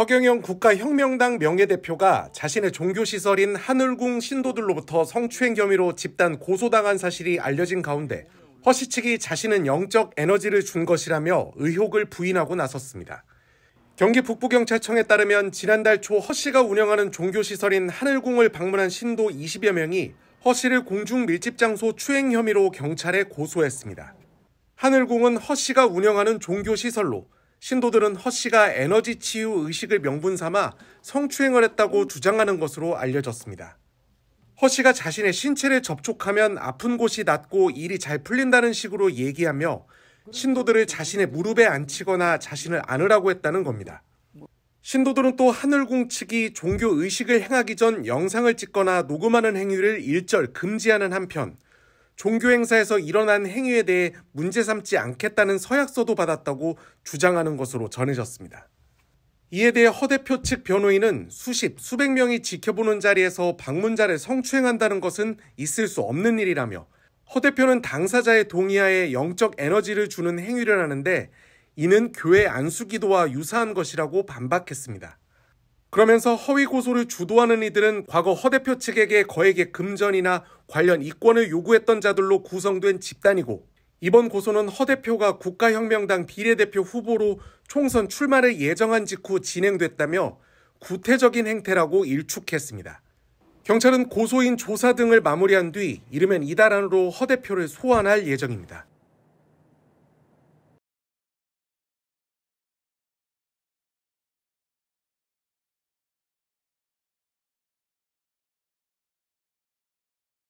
허경영 국가혁명당 명예대표가 자신의 종교시설인 하늘궁 신도들로부터 성추행 혐의로 집단 고소당한 사실이 알려진 가운데 허 씨 측이 자신은 영적 에너지를 준 것이라며 의혹을 부인하고 나섰습니다. 경기 북부경찰청에 따르면 지난달 초 허씨가 운영하는 종교시설인 하늘궁을 방문한 신도 20여 명이 허씨를 공중 밀집 장소 추행 혐의로 경찰에 고소했습니다. 하늘궁은 허씨가 운영하는 종교시설로 신도들은 허 씨가 에너지 치유 의식을 명분 삼아 성추행을 했다고 주장하는 것으로 알려졌습니다. 허 씨가 자신의 신체를 접촉하면 아픈 곳이 낫고 일이 잘 풀린다는 식으로 얘기하며 신도들을 자신의 무릎에 앉히거나 자신을 안으라고 했다는 겁니다. 신도들은 또 하늘궁 측이 종교 의식을 행하기 전 영상을 찍거나 녹음하는 행위를 일절 금지하는 한편 종교 행사에서 일어난 행위에 대해 문제 삼지 않겠다는 서약서도 받았다고 주장하는 것으로 전해졌습니다. 이에 대해 허 대표 측 변호인은 수십, 수백 명이 지켜보는 자리에서 방문자를 성추행한다는 것은 있을 수 없는 일이라며 허 대표는 당사자의 동의하에 영적 에너지를 주는 행위를 하는데 이는 교회 안수기도와 유사한 것이라고 반박했습니다. 그러면서 허위 고소를 주도하는 이들은 과거 허 대표 측에게 거액의 금전이나 관련 이권을 요구했던 자들로 구성된 집단이고 이번 고소는 허 대표가 국가혁명당 비례대표 후보로 총선 출마를 예정한 직후 진행됐다며 구태적인 행태라고 일축했습니다. 경찰은 고소인 조사 등을 마무리한 뒤 이르면 이달 안으로 허 대표를 소환할 예정입니다.